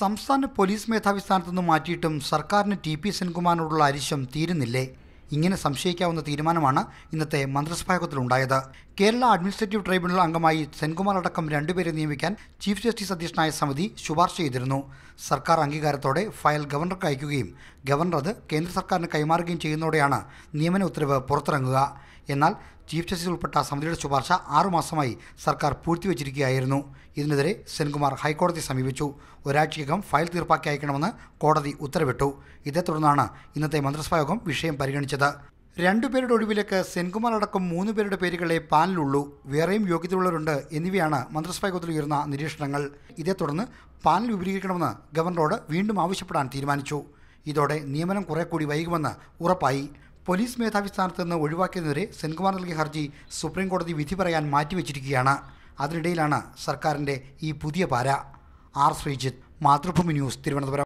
സംസ്ഥാന പോലീസ് മേധാവി സ്ഥാനത്തുനിന്ന് മാറ്റിയിട്ടും സർക്കാരിന് ടി പി സെൻകുമാറിനോടുള്ള അരിശം തീരുന്നില്ലേ ഇങ്ങനെ സംശയിക്കാവുന്ന തീരുമാനമാണ് ഇന്നത്തെ മന്ത്രിസഭായോഗത്തിലുണ്ടായത് കേരള അഡ്മിനിസ്ട്രേറ്റീവ് ട്രൈബ്യൂണൽ അംഗമായി സെൻകുമാർ അടക്കം രണ്ടുപേരെ നിയമിക്കാൻ ചീഫ് ജസ്റ്റിസ് അധ്യക്ഷനായ സമിതി ശുപാർശ ചെയ്തിരുന്നു സർക്കാർ അംഗീകാരത്തോടെ ഫയൽ ഗവർണർക്ക് അയക്കുകയും ഗവർണർ അത് കേന്ദ്ര സർക്കാരിന് കൈമാറുകയും ചെയ്യുന്നതോടെയാണ് നിയമന ഉത്തരവ് പുറത്തിറങ്ങുക എന്നാൽ ചീഫ് ജസ്റ്റിസ് ഉൾപ്പെട്ട സമിതിയുടെ ശുപാർശ ആറുമാസമായി സർക്കാർ പൂഴ്ത്തിവച്ചിരിക്കുകയായിരുന്നു ഇതിനെതിരെ സെൻകുമാർ ഹൈക്കോടതി സമീപിച്ചു ഒരാഴ്ചയ്ക്കകം ഫയൽ തീർപ്പാക്കി അയക്കണമെന്ന് കോടതി ഉത്തരവിട്ടു ഇതേ തുടർന്നാണ് ഇന്നത്തെ മന്ത്രിസഭായോഗം വിഷയം പരിഗണിച്ചത് രണ്ടുപേരുടെ ഒഴിവിലേക്ക് സെൻകുമാർ അടക്കം മൂന്ന് പേരുടെ പേരുകളെ പാനലുള്ളൂ വേറെയും യോഗ്യതയുള്ളവരുണ്ട് എന്നിവയാണ് മന്ത്രിസഭായോഗത്തിൽ ഉയർന്ന നിരീക്ഷണങ്ങൾ ഇതേ തുടർന്ന് പാനൽ വിപുലീകരിക്കണമെന്ന് ഗവർണറോട് വീണ്ടും ആവശ്യപ്പെടാൻ തീരുമാനിച്ചു ഇതോടെ നിയമനം കുറെ കൂടി വൈകുമെന്ന് ഉറപ്പായി പോലീസ് മേധാവി സ്ഥാനത്ത് നിന്ന് ഒഴിവാക്കിയതിനെതിരെ സെൻകുമാർ നൽകിയ ഹർജി സുപ്രീം കോടതി വിധി പറയാൻ മാറ്റിവെച്ചിരിക്കുകയാണ് അതിനിടയിലാണ് സർക്കാരിൻ്റെ ഈ പുതിയ പാര ആർ ശ്രീജിത്ത് മാതൃഭൂമി ന്യൂസ് തിരുവനന്തപുരം